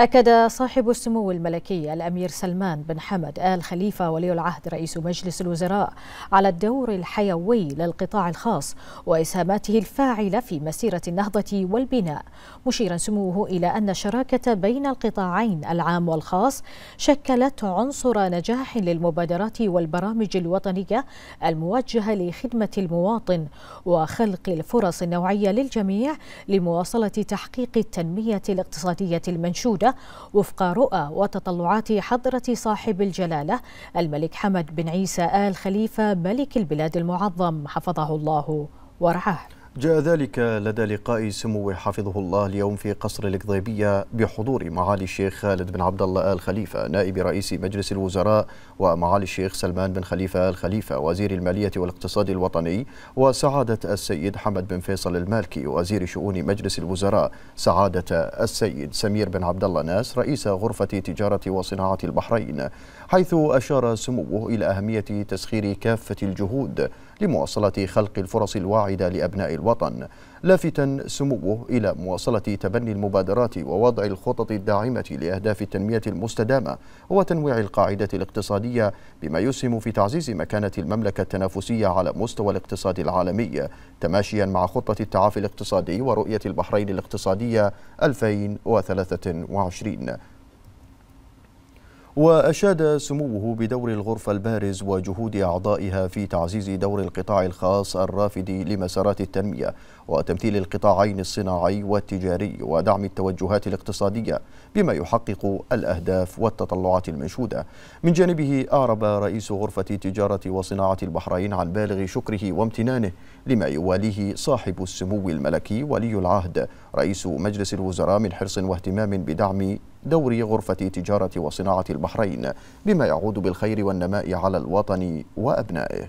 أكد صاحب السمو الملكي الأمير سلمان بن حمد آل خليفة ولي العهد رئيس مجلس الوزراء على الدور الحيوي للقطاع الخاص وإسهاماته الفاعلة في مسيرة النهضة والبناء مشيرا سموه إلى أن الشراكة بين القطاعين العام والخاص شكلت عنصر نجاح للمبادرات والبرامج الوطنية الموجهة لخدمة المواطن وخلق الفرص النوعية للجميع لمواصلة تحقيق التنمية الاقتصادية المنشودة وفق رؤى وتطلعات حضرة صاحب الجلالة الملك حمد بن عيسى آل خليفة ملك البلاد المعظم حفظه الله ورعاه جاء ذلك لدى لقاء سمو حفظه الله اليوم في قصر القضيبية بحضور معالي الشيخ خالد بن عبد الله آل خليفة نائب رئيس مجلس الوزراء ومعالي الشيخ سلمان بن خليفة آل خليفة وزير المالية والاقتصاد الوطني وسعادة السيد حمد بن فيصل المالكي وزير شؤون مجلس الوزراء سعادة السيد سمير بن عبد الله ناس رئيس غرفة تجارة وصناعة البحرين حيث أشار سموه إلى أهمية تسخير كافة الجهود لمواصلة خلق الفرص الواعدة لأبناء الوطن الوطن لافتا سموه إلى مواصلة تبني المبادرات ووضع الخطط الداعمة لأهداف التنمية المستدامة وتنويع القاعدة الاقتصادية بما يسهم في تعزيز مكانة المملكة التنافسية على مستوى الاقتصاد العالمي تماشيا مع خطة التعافي الاقتصادي ورؤية البحرين الاقتصادية 2023 وأشاد سموه بدور الغرفة البارز وجهود أعضائها في تعزيز دور القطاع الخاص الرافد لمسارات التنمية وتمثيل القطاعين الصناعي والتجاري ودعم التوجهات الاقتصادية بما يحقق الأهداف والتطلعات المنشودة من جانبه أعرب رئيس غرفة تجارة وصناعة البحرين عن بالغ شكره وامتنانه لما يواليه صاحب السمو الملكي ولي العهد رئيس مجلس الوزراء من حرص واهتمام بدعم دور غرفة تجارة وصناعة البحرين بما يعود بالخير والنماء على الوطن وأبنائه